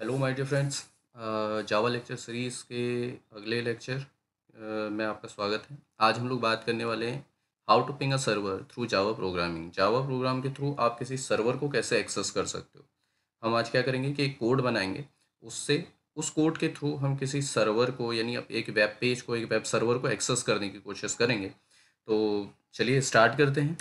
hello my dear friends Java lecture series के अगले lecture uh, में आपका स्वागत है आज हम लोग बात करने वाले हैं how to ping a server through Java programming Java program के थ्रू आप किसी सर्वर को कैसे एक्सेस कर सकते हो हम आज क्या करेंगे कि एक कोड बनाएंगे उससे उस कोड के थ्रू हम किसी सर्वर को यानी एक वेब पेज को एक वेब सर्वर को एक्सेस करने की कोशिश करेंगे तो चलिए स्टार्ट करते हैं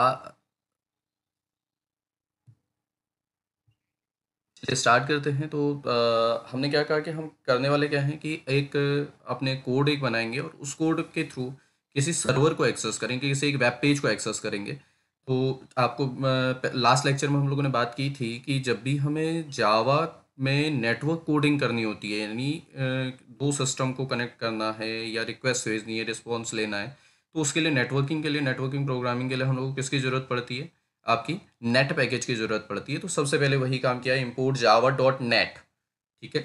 चलिए स्टार्ट करते हैं तो आ, हमने क्या कहा कि हम करने वाले क्या हैं कि एक अपने कोड एक बनाएंगे और उस कोड के थ्रू किसी सर्वर को एक्सेस करेंगे किसी एक वेब पेज को एक्सेस करेंगे तो आपको लास्ट लेक्चर में हम लोगों ने बात की थी कि जब भी हमें जावा में नेटवर्क कोडिंग करनी होती है यानी दो सिस्टम को कनेक्ट करना है या रिक्वेस्ट भेजनी है रिस्पॉन्स लेना है तो उसके लिए नेटवर्किंग के लिए नेटवर्किंग प्रोग्रामिंग के लिए हम लोग को किसकी ज़रूरत पड़ती है आपकी नेट पैकेज की ज़रूरत पड़ती है तो सबसे पहले वही काम किया इम्पोर्ट जावा डॉट नेट ठीक है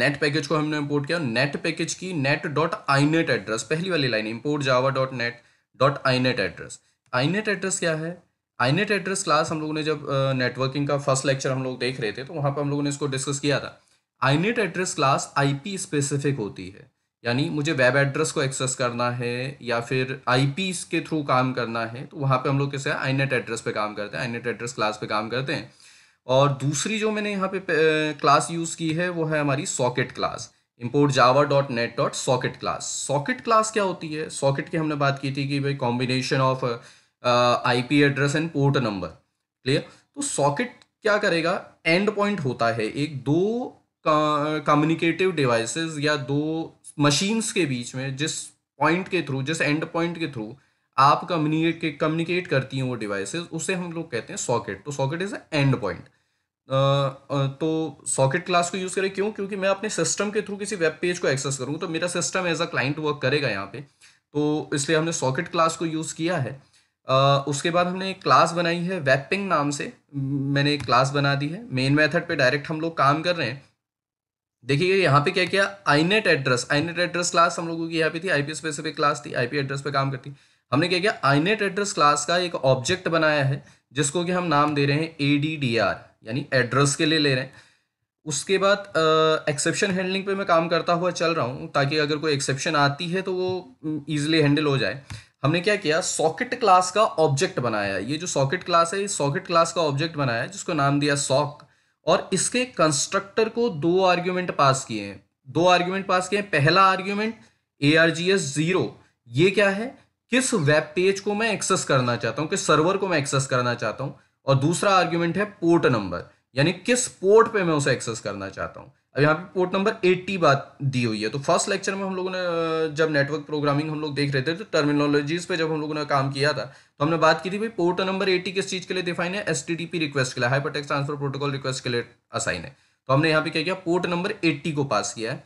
नेट पैकेज को हमने इम्पोर्ट किया नेट पैकेज की net dot I net address पहली वाली line import Java dot net dot I net address I net address क्या है आई नेट एड्रेस क्लास हम लोगों ने जब नेटवर्किंग का फर्स्ट लेक्चर हम लोग देख रहे थे तो वहाँ पर हम लोगों ने इसको डिस्कस किया था I net address class I P specific होती है यानी मुझे वेब एड्रेस को एक्सेस करना है या फिर आई के थ्रू काम करना है तो वहाँ पे हम लोग कैसे आई नेट एड्रेस पे काम करते हैं आई नेट एड्रेस क्लास पे काम करते हैं और दूसरी जो मैंने यहाँ पे क्लास यूज़ की है वो है हमारी socket class import Java dot net dot socket class socket class क्या होती है सॉकेट की हमने बात की थी कि भाई combination of IP address and port number clear तो सॉकेट क्या करेगा एंड पॉइंट होता है एक दो कम्युनिकेटिव डिवाइसेस या दो मशीन्स के बीच में जिस पॉइंट के थ्रू जिस एंड पॉइंट के थ्रू आप कम्युनिकेट कम्युनिकेट करती हैं वो डिवाइसेस उसे हम लोग कहते हैं सॉकेट तो socket is a end point तो सॉकेट क्लास को यूज़ करें क्यों क्योंकि मैं अपने सिस्टम के थ्रू किसी वेब पेज को एक्सेस करूँ तो मेरा system as a client work करेगा यहाँ पे तो इसलिए हमने सॉकेट क्लास को यूज़ किया है Uh, उसके बाद हमने एक क्लास बनाई है वेपिंग नाम से मैंने एक क्लास बना दी है मेन मेथड पे डायरेक्ट हम लोग काम कर रहे हैं देखिए यहाँ पे क्या किया Inet address Inet address class हम लोगों की यहाँ पे थी आईपी स्पेसिफिक क्लास थी आईपी एड्रेस पे काम करती हमने क्या किया आईनेट एड्रेस क्लास का एक ऑब्जेक्ट बनाया है जिसको कि हम नाम दे रहे हैं ए यानी एड्रेस के लिए ले रहे हैं उसके बाद एक्सेप्शन हैंडलिंग पे मैं काम करता हुआ चल रहा हूँ ताकि अगर कोई एक्सेप्शन आती है तो वो ईजिली हैंडल हो जाए हमने क्या किया सॉकेट क्लास का ऑब्जेक्ट बनाया ये जो सॉकेट क्लास है ये सॉकेट क्लास का ऑब्जेक्ट बनाया है जिसको नाम दिया सॉक और इसके कंस्ट्रक्टर को दो आर्ग्यूमेंट पास किए हैं दो आर्ग्यूमेंट पास किए हैं पहला argument A R G S zero ये क्या है किस वेब पेज को मैं एक्सेस करना चाहता हूँ किस सर्वर को मैं एक्सेस करना चाहता हूँ और दूसरा आर्ग्यूमेंट है पोर्ट नंबर यानी किस पोर्ट पे मैं उसे एक्सेस करना चाहता हूँ अब यहाँ पे पोर्ट नंबर 80 बात दी हुई है तो फर्स्ट लेक्चर में हम लोगों ने जब नेटवर्क प्रोग्रामिंग हम लोग देख रहे थे तो टर्मिनोलॉजीज पे जब हम लोगों ने काम किया था तो हमने बात की थी भाई पोर्ट नंबर 80 किस चीज़ के लिए डिफाइन है एस रिक्वेस्ट के लिए हाइपर ट्रांसफर प्रोटोकॉल रिक्वेस्ट के लिए असाइन है तो हमने यहाँ पे क्या किया पोर्ट नंबर एट्टी को पास किया है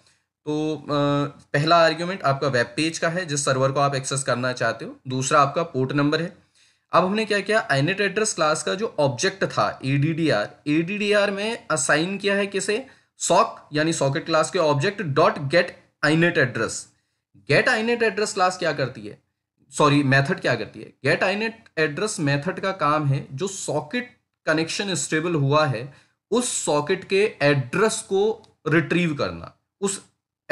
तो पहला आर्ग्यूमेंट आपका वेब पेज का है जिस सर्वर को आप एक्सेस करना चाहते हो दूसरा आपका पोर्ट नंबर है अब हमने क्या किया एनेट एड्रेस क्लास का जो ऑब्जेक्ट था एडीडीआर e एडीडीआर e में असाइन किया है किसे सॉक यानी सॉकेट क्लास के object dot get Inet address get Inet address class क्या करती है सॉरी मेथड क्या करती है गेट आइनेट एड्रेस मेथड का काम है जो सॉकेट कनेक्शन स्टेबल हुआ है उस सॉकेट के एड्रेस को रिट्रीव करना उस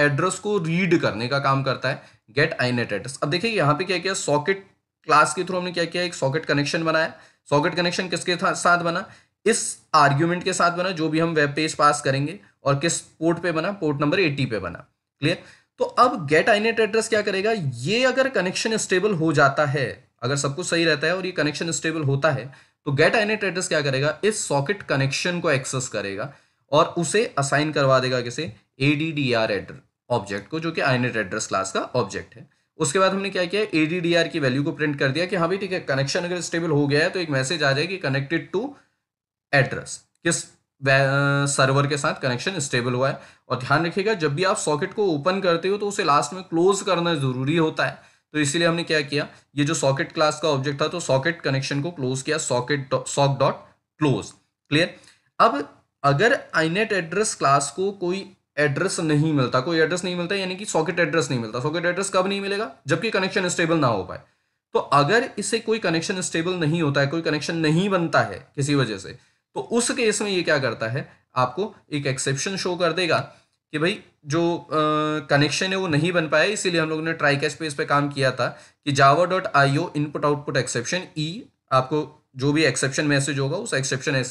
एड्रेस को रीड करने का काम करता है गेट आइनेट एड्रेस अब देखिए यहां पे क्या क्या सॉकेट क्लास के थ्रू हमने क्या किया एक सॉकेट कनेक्शन बनाया सॉकेट कनेक्शन किसके साथ बना इस आर्ग्यूमेंट के साथ बना जो भी हम वेब पेज पास करेंगे और किस पोर्ट पे बना पोर्ट नंबर 80 पे बना क्लियर तो अब गेट आइनेट एड्रेस क्या करेगा ये अगर कनेक्शन स्टेबल हो जाता है अगर सब कुछ सही रहता है और ये कनेक्शन स्टेबल होता है तो गेट आइनेट एड्रेस क्या करेगा इस सॉकेट कनेक्शन को एक्सेस करेगा और उसे असाइन करवा देगा किसे A D D R address object को जो कि आइनेट एड्रेस क्लास का ऑब्जेक्ट है उसके बाद हमने क्या किया ए की वैल्यू को प्रिंट कर दिया कि हाँ भाई ठीक है कनेक्शन अगर स्टेबल हो गया है तो एक मैसेज आ जाएगी कनेक्टेड टू एड्रेस किस सर्वर के साथ कनेक्शन स्टेबल हुआ है और ध्यान रखिएगा जब भी आप सॉकेट को ओपन करते हो तो उसे लास्ट में क्लोज करना जरूरी होता है तो इसीलिए हमने क्या किया ये जो सॉकेट क्लास का ऑब्जेक्ट था तो सॉकेट कनेक्शन को क्लोज किया socket sock dot close clear अब अगर आईनेट एड्रेस क्लास को कोई एड्रेस नहीं मिलता कोई एड्रेस नहीं मिलता यानी कि सॉकेट एड्रेस नहीं मिलता सॉकेट एड्रेस कब नहीं मिलेगा जबकि कनेक्शन स्टेबल ना हो पाए तो अगर इससे कोई कनेक्शन स्टेबल नहीं होता है कोई कनेक्शन नहीं बनता है किसी वजह से तो उस केस में ये क्या करता है आपको एक एक्सेप्शन शो कर देगा कि भाई जो कनेक्शन है वो नहीं बन पाया इसीलिए हम लोगों ने ट्राई कैश इस पर काम किया था कि Java dot I O input output exception E आपको जो भी एक्सेप्शन मैसेज होगा उस एक्सेप्शन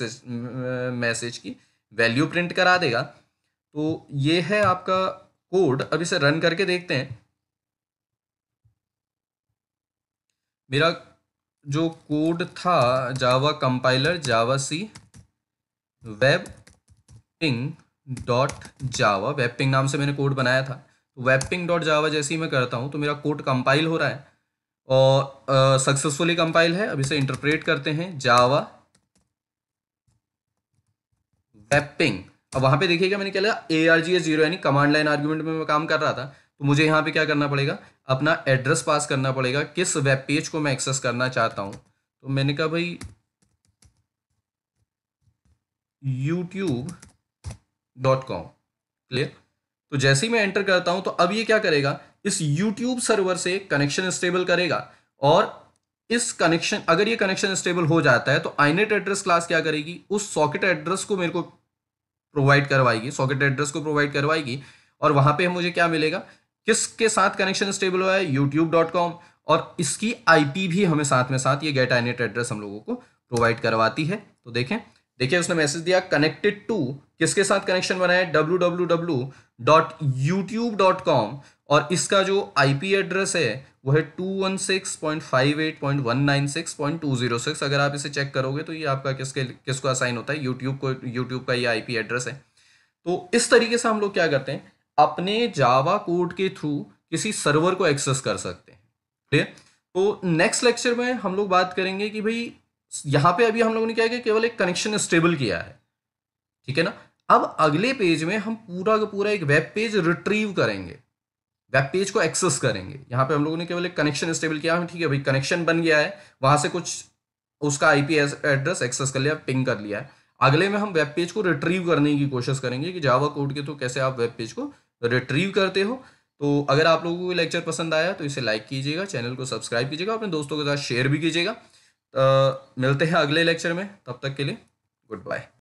मैसेज की वैल्यू प्रिंट करा देगा तो ये है आपका कोड अब इसे रन करके देखते हैं मेरा जो कोड था Java compiler Java C web ping dot Java web ping नाम से मैंने कोड बनाया था तो वेब पिंग डॉट जावा जैसे ही मैं करता हूँ तो मेरा कोड कंपाइल हो रहा है और सक्सेसफुली कंपाइल है अब इसे इंटरप्रेट करते हैं जावा वेब पिंग अब वहां पे देखिएगा मैंने क्या लगा A R G S zero यानी कमांड लाइन आर्ग्यूमेंट में मैं काम कर रहा था तो मुझे यहाँ पे क्या करना पड़ेगा अपना एड्रेस पास करना पड़ेगा किस वेब पेज को मैं एक्सेस करना चाहता हूँ तो मैंने कहा भाई YouTube.com क्लियर तो जैसे ही मैं एंटर करता हूँ तो अब ये क्या करेगा इस यूट्यूब सर्वर से कनेक्शन स्टेबल करेगा और इस कनेक्शन अगर ये कनेक्शन स्टेबल हो जाता है तो आईनेट एड्रेस क्लास क्या करेगी उस सॉकेट एड्रेस को मेरे को प्रोवाइड करवाएगी सॉकेट एड्रेस को प्रोवाइड करवाएगी और वहां पे मुझे क्या मिलेगा किसके साथ कनेक्शन स्टेबल हुआ है यूट्यूब और इसकी आईपी भी हमें साथ में साथ ये गेट आई एड्रेस हम लोगों को प्रोवाइड करवाती है तो देखें देखिए उसने मैसेज दिया कनेक्टेड टू किसके साथ कनेक्शन बनाया है W W W dot YouTube dot com और इसका जो आईपी एड्रेस है वो है two one six point five eight point one nine six point two zero six अगर आप इसे चेक करोगे तो ये आपका किसके किसको असाइन होता है यूट्यूब को यूट्यूब का ये आईपी एड्रेस है तो इस तरीके से हम लोग क्या करते हैं अपने जावा कोड के थ्रू किसी सर्वर को एक्सेस कर सकते हैं ठीक है तो नेक्स्ट लेक्चर में हम लोग बात करेंगे कि भाई यहां पे अभी हम लोगों ने क्या किया केवल एक कनेक्शन स्टेबल किया है ठीक है ना अब अगले पेज में हम पूरा का पूरा एक वेब पेज रिट्रीव करेंगे वेब पेज को एक्सेस करेंगे यहां पे हम लोगों ने केवल एक कनेक्शन स्टेबल किया ठीक है भाई कनेक्शन बन गया है वहां से कुछ उसका आईपी एड्रेस एक्सेस कर लिया पिंग कर लिया है अगले में हम वेब पेज को रिट्रीव करने की कोशिश करेंगे कि जावा कोड के तो कैसे आप वेब पेज को रिट्रीव करते हो तो अगर आप लोगों को लेक्चर पसंद आया तो इसे लाइक कीजिएगा चैनल को सब्सक्राइब कीजिएगा अपने दोस्तों के साथ शेयर भी कीजिएगा मिलते हैं अगले लेक्चर में तब तक के लिए गुड बाय